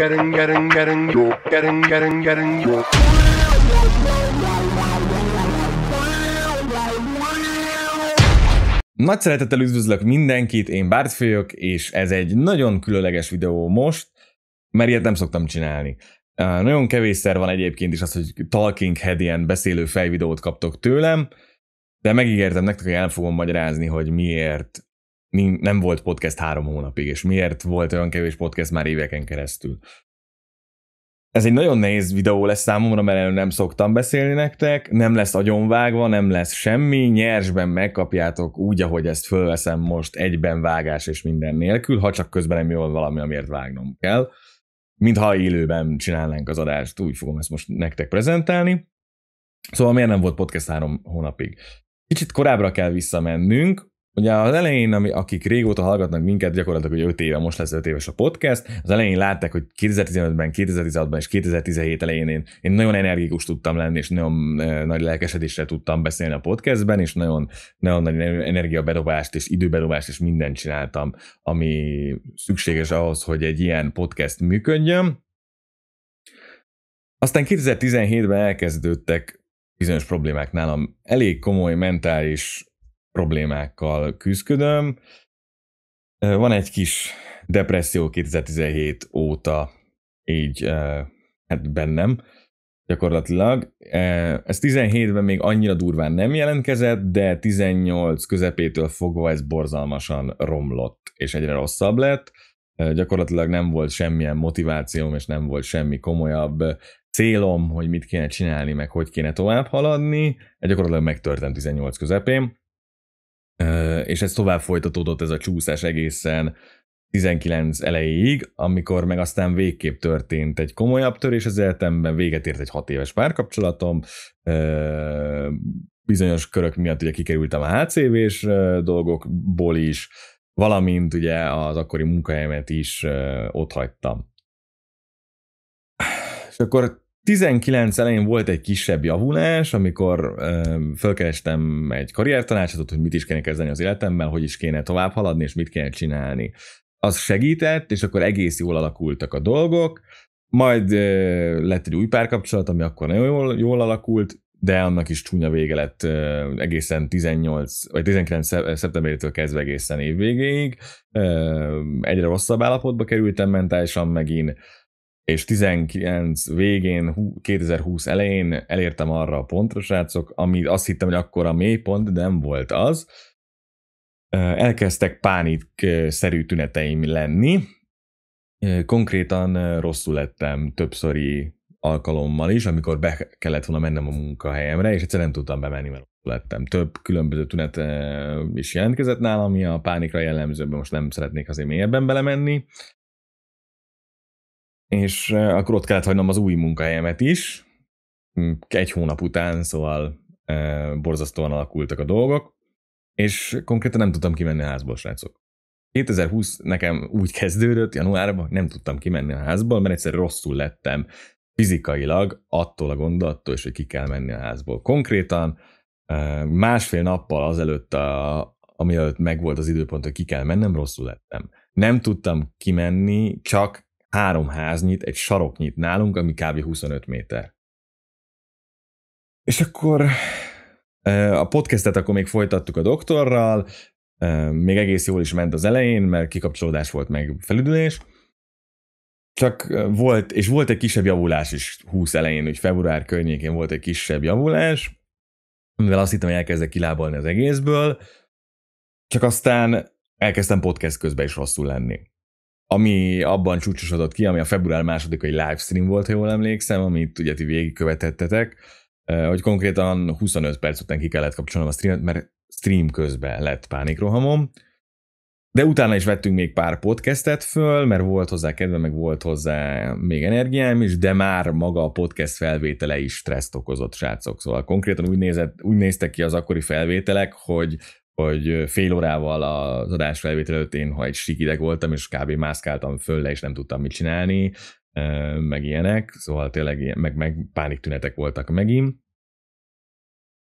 getting, getting, getting, you getting, getting, getting, you Nagy szeretettel üdvözlök mindenkit, én Bárt vagyok, és ez egy nagyon különleges videó most, mert ilyet nem szoktam csinálni. Nagyon kevésszer van egyébként is az, hogy Talking Head ilyen beszélő fejvideót kaptok tőlem, de megígértem nektek, hogy el fogom magyarázni, hogy miért nem volt podcast három hónapig, és miért volt olyan kevés podcast már éveken keresztül. Ez egy nagyon nehéz videó lesz számomra, mert erről nem szoktam beszélni nektek, nem lesz agyonvágva, nem lesz semmi, nyersben megkapjátok úgy, ahogy ezt fölveszem most egyben vágás és minden nélkül, ha csak közben nem jól valami, amiért vágnom kell. Mintha élőben csinálnánk az adást, úgy fogom ezt most nektek prezentálni. Szóval miért nem volt podcast három hónapig? Kicsit korábbra kell visszamennünk, Ugye az elején, ami, akik régóta hallgatnak minket, gyakorlatilag hogy 5 éve, most lesz 5 éves a podcast, az elején látták, hogy 2015-ben, 2016-ban és 2017 elején én, én nagyon energikus tudtam lenni, és nagyon eh, nagy lelkesedésre tudtam beszélni a podcastben, és nagyon, nagyon nagy energiabedobást és időbedobást és mindent csináltam, ami szükséges ahhoz, hogy egy ilyen podcast működjön. Aztán 2017-ben elkezdődtek bizonyos problémák nálam. Elég komoly mentális problémákkal küzdködöm. Van egy kis depresszió 2017 óta így hát bennem gyakorlatilag. Ez 17-ben még annyira durván nem jelentkezett, de 18 közepétől fogva ez borzalmasan romlott, és egyre rosszabb lett. Gyakorlatilag nem volt semmilyen motivációm, és nem volt semmi komolyabb célom, hogy mit kéne csinálni, meg hogy kéne tovább haladni. Gyakorlatilag megtörtént 18 közepén és ez tovább folytatódott ez a csúszás egészen 19 elejéig, amikor meg aztán végképp történt egy komolyabb törés az életemben, véget ért egy hat éves párkapcsolatom, bizonyos körök miatt ugye kikerültem a HCV-s dolgokból is, valamint ugye az akkori munkahelyemet is ott hagytam. És akkor 19 elején volt egy kisebb javulás, amikor ö, fölkerestem egy karriertanácsot, hogy mit is kéne kezdeni az életemmel, hogy is kéne tovább haladni, és mit kéne csinálni. Az segített, és akkor egész jól alakultak a dolgok, majd ö, lett egy új párkapcsolat, ami akkor nagyon jól, jól alakult, de annak is csúnya vége lett ö, egészen 18, vagy 19 szeptemberétől kezdve egészen évvégéig. Ö, egyre rosszabb állapotba kerültem mentálisan megint, és 19 végén, 2020 elején elértem arra a pontra, srácok, ami azt hittem, hogy akkor a mély pont, de nem volt az. Elkezdtek pánik-szerű tüneteim lenni, konkrétan rosszul lettem többszöri alkalommal is, amikor be kellett volna mennem a munkahelyemre, és egyszerűen nem tudtam bemenni, mert rosszul lettem. Több különböző tünet is jelentkezett nálam, ami a pánikra jellemző, most nem szeretnék azért mélyebben belemenni és akkor ott kellett hagynom az új munkahelyemet is, hmm, egy hónap után, szóval borzasztóan alakultak a dolgok, és konkrétan nem tudtam kimenni a házból, srácok. 2020 nekem úgy kezdődött, januárban nem tudtam kimenni a házból, mert egyszer rosszul lettem fizikailag attól a gondolattól és hogy ki kell menni a házból. Konkrétan másfél nappal azelőtt, a, amielőtt megvolt az időpont, hogy ki kell mennem, rosszul lettem. Nem tudtam kimenni, csak három háznyit, egy saroknyit nálunk, ami kb. 25 méter. És akkor a podcastet akkor még folytattuk a doktorral, még egész jól is ment az elején, mert kikapcsolódás volt meg felüdülés, csak volt, és volt egy kisebb javulás is 20 elején, úgy február környékén volt egy kisebb javulás, mivel azt hittem, hogy elkezdek kilábalni az egészből, csak aztán elkezdtem podcast közben is rosszul lenni ami abban csúcsosodott ki, ami a február másodikai livestream volt, ha jól emlékszem, amit ugye ti végigkövetettetek, hogy konkrétan 25 perc után ki kellett kapcsolnom a streamet, mert stream közben lett pánikrohamom, de utána is vettünk még pár podcastet föl, mert volt hozzá kedve, meg volt hozzá még energiám is, de már maga a podcast felvétele is stresszt okozott, srácok. Szóval konkrétan úgy, nézett, úgy néztek ki az akkori felvételek, hogy hogy fél órával az adás felvétel előtt én, ha egy sikideg voltam, és kb. mászkáltam föl le, és nem tudtam mit csinálni, meg ilyenek, szóval tényleg ilyen, meg, meg tünetek voltak megint.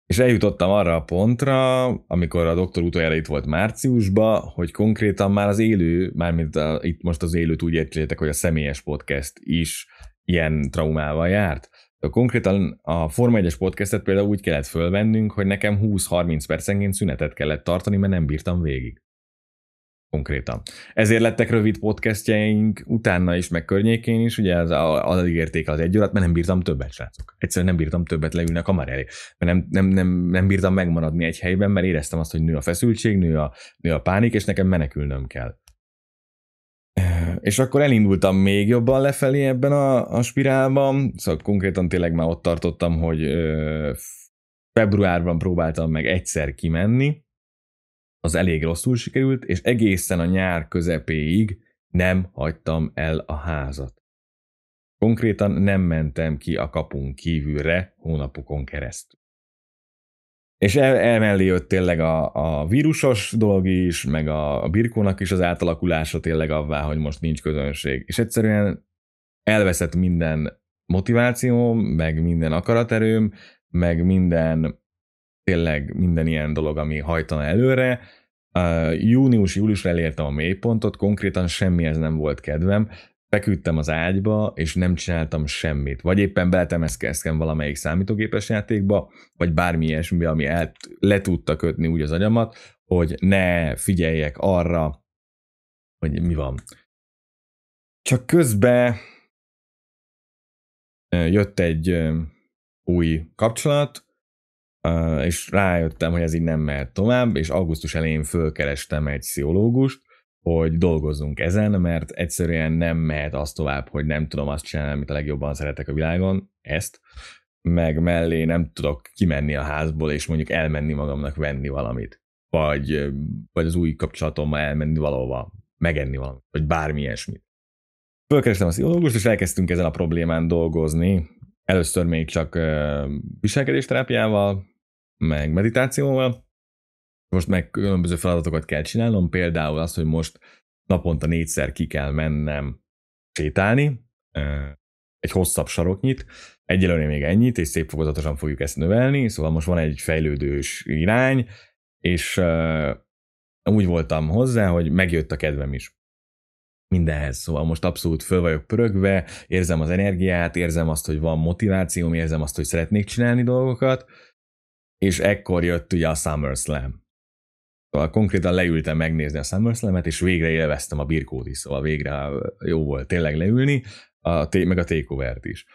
És eljutottam arra a pontra, amikor a doktor utoljára itt volt márciusba, hogy konkrétan már az élő, mármint a, itt most az élőt úgy értjétek, hogy a személyes podcast is ilyen traumával járt de konkrétan a Forma 1-es podcastet például úgy kellett fölvennünk, hogy nekem 20-30 percenként szünetet kellett tartani, mert nem bírtam végig. Konkrétan. Ezért lettek rövid podcastjeink utána is, meg környékén is, ugye az, az érték az egy órát, mert nem bírtam többet, srácok. Egyszerűen nem bírtam többet leülni a kamera elé, mert nem, nem, nem, nem bírtam megmaradni egy helyben, mert éreztem azt, hogy nő a feszültség, nő a, nő a pánik, és nekem menekülnöm kell és akkor elindultam még jobban lefelé ebben a, a spirálban, szóval konkrétan tényleg már ott tartottam, hogy ö, februárban próbáltam meg egyszer kimenni, az elég rosszul sikerült, és egészen a nyár közepéig nem hagytam el a házat. Konkrétan nem mentem ki a kapunk kívülre hónapokon keresztül. És el, emellé jött tényleg a, a vírusos dolog is, meg a, a birkónak is az átalakulása tényleg avvá, hogy most nincs közönség. És egyszerűen elveszett minden motivációm, meg minden akaraterőm, meg minden tényleg minden ilyen dolog, ami hajtana előre. Uh, Június-júliusra elértem a mélypontot, konkrétan semmihez nem volt kedvem, feküdtem az ágyba, és nem csináltam semmit. Vagy éppen beltemeszkeztem valamelyik számítógépes játékba, vagy bármi ilyesmi, ami el, le tudta kötni úgy az agyamat, hogy ne figyeljek arra, hogy mi van. Csak közben jött egy új kapcsolat, és rájöttem, hogy ez így nem mehet tovább, és augusztus elején fölkerestem egy pszichológust, hogy dolgozzunk ezen, mert egyszerűen nem mehet az tovább, hogy nem tudom azt csinálni, amit a legjobban szeretek a világon, ezt, meg mellé nem tudok kimenni a házból, és mondjuk elmenni magamnak venni valamit, vagy, vagy az új kapcsolatommal elmenni valahova, megenni valamit, vagy bármi ilyesmit. Fölkerestem a pszichológust, és elkezdtünk ezen a problémán dolgozni. Először még csak viselkedésterápiával, meg meditációval, most meg különböző feladatokat kell csinálnom, például azt, hogy most naponta négyszer ki kell mennem sétálni, egy hosszabb saroknyit, egyelőre még ennyit, és szép fokozatosan fogjuk ezt növelni, szóval most van egy fejlődős irány, és úgy voltam hozzá, hogy megjött a kedvem is mindenhez. Szóval most abszolút föl vagyok pörögve, érzem az energiát, érzem azt, hogy van motivációm, érzem azt, hogy szeretnék csinálni dolgokat, és ekkor jött ugye a Summer Slam. Szóval konkrétan leültem megnézni a summerslam és végre élveztem a birkót is, szóval végre jó volt tényleg leülni, a, meg a takeover is.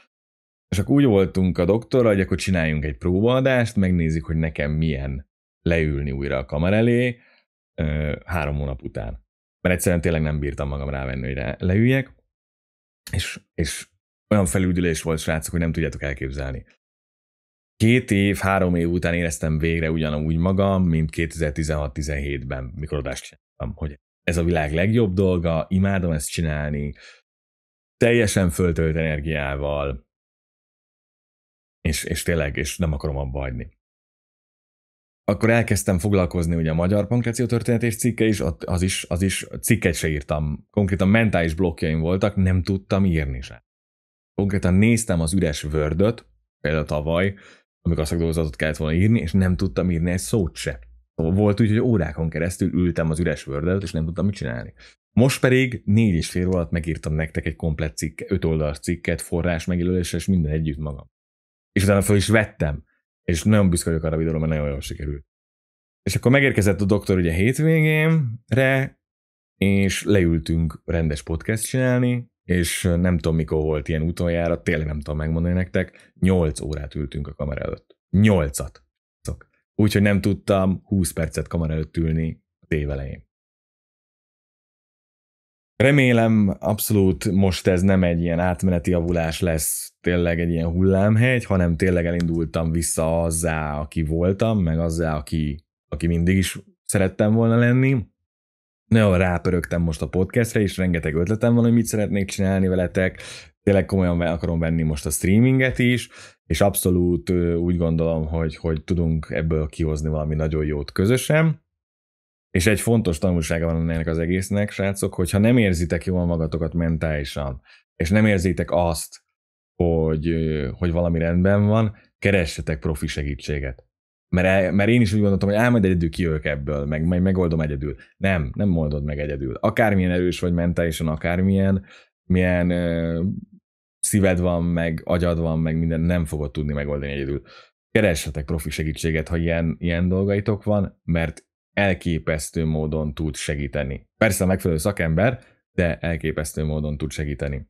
És akkor úgy voltunk a doktorra, hogy akkor csináljunk egy próbaadást, megnézzük, hogy nekem milyen leülni újra a kamera elé ö, három hónap után. Mert egyszerűen tényleg nem bírtam magam rávenni, hogy leüljek, és, és olyan felüldülés volt, srácok, hogy nem tudjátok elképzelni két év, három év után éreztem végre ugyanúgy magam, mint 2016-17-ben, mikor adást csináltam, hogy ez a világ legjobb dolga, imádom ezt csinálni, teljesen föltölt energiával, és, és tényleg, és nem akarom abba hagyni. Akkor elkezdtem foglalkozni ugye a magyar pankráció történetés cikke is, az is, az is cikket se írtam. Konkrétan mentális blokkjaim voltak, nem tudtam írni se. Konkrétan néztem az üres vördöt, például tavaly, amikor a szakdolgozatot kellett volna írni, és nem tudtam írni egy szót se. Szóval volt úgy, hogy órákon keresztül ültem az üres word és nem tudtam mit csinálni. Most pedig négy és fél alatt megírtam nektek egy komplet cikk, öt oldalas cikket, forrás megjelölésre, és minden együtt magam. És utána fel is vettem, és nagyon büszke vagyok arra a videóra, mert nagyon jól sikerült. És akkor megérkezett a doktor ugye hétvégénre, és leültünk rendes podcast csinálni, és nem tudom, mikor volt ilyen utoljára, tényleg nem tudom megmondani nektek, 8 órát ültünk a kamera előtt. 8-at. Úgyhogy nem tudtam 20 percet kamera előtt ülni a tévelején. Remélem abszolút most ez nem egy ilyen átmeneti javulás lesz, tényleg egy ilyen hullámhegy, hanem tényleg elindultam vissza azzá, aki voltam, meg azzá, aki, aki mindig is szerettem volna lenni, nagyon rápörögtem most a podcastre, és rengeteg ötletem van, hogy mit szeretnék csinálni veletek, tényleg komolyan akarom venni most a streaminget is, és abszolút úgy gondolom, hogy, hogy tudunk ebből kihozni valami nagyon jót közösen. És egy fontos tanulsága van ennek az egésznek, srácok, hogyha nem érzitek jól magatokat mentálisan, és nem érzitek azt, hogy, hogy valami rendben van, keressetek profi segítséget. Mert, el, mert én is úgy gondoltam, hogy elmegy egyedül kijövök ebből, meg majd megoldom egyedül. Nem, nem oldod meg egyedül. Akármilyen erős vagy mentálisan, akármilyen, milyen ö, szíved van, meg agyad van, meg minden, nem fogod tudni megoldani egyedül. Keressetek profi segítséget, ha ilyen, ilyen dolgaitok van, mert elképesztő módon tud segíteni. Persze a megfelelő szakember, de elképesztő módon tud segíteni.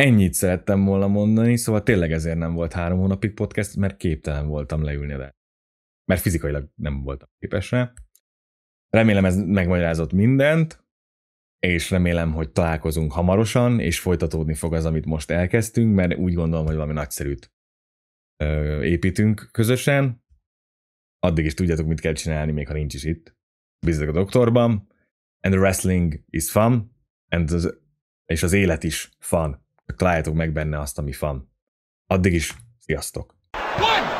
Ennyit szerettem volna mondani, szóval tényleg ezért nem volt három hónapig podcast, mert képtelen voltam leülni rá. Mert fizikailag nem voltam képes rá. Remélem ez megmagyarázott mindent, és remélem, hogy találkozunk hamarosan, és folytatódni fog az, amit most elkezdtünk, mert úgy gondolom, hogy valami nagyszerűt ö, építünk közösen. Addig is tudjátok, mit kell csinálni, még ha nincs is itt. Bízzatok a doktorban. And the wrestling is fun, and the, és az élet is fun. Találjátok meg benne azt, ami van. Addig is, sziasztok! One!